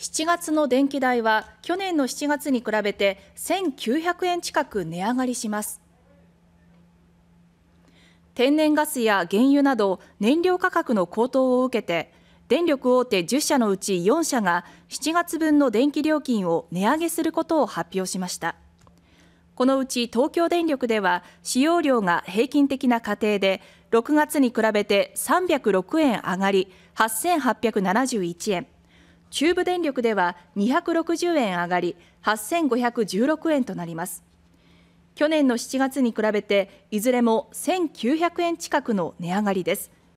7月の電気代は去年の7月に比べて1900円近く値上がりします天然ガスや原油など燃料価格の高騰を受けて電力大手10社のうち4社が7月分の電気料金を値上げすることを発表しましたこのうち東京電力では使用量が平均的な家庭で6月に比べて306円上がり8871円中部電力では260円上がり8516円となります去年の7月に比べていずれも1900円近くの値上がりです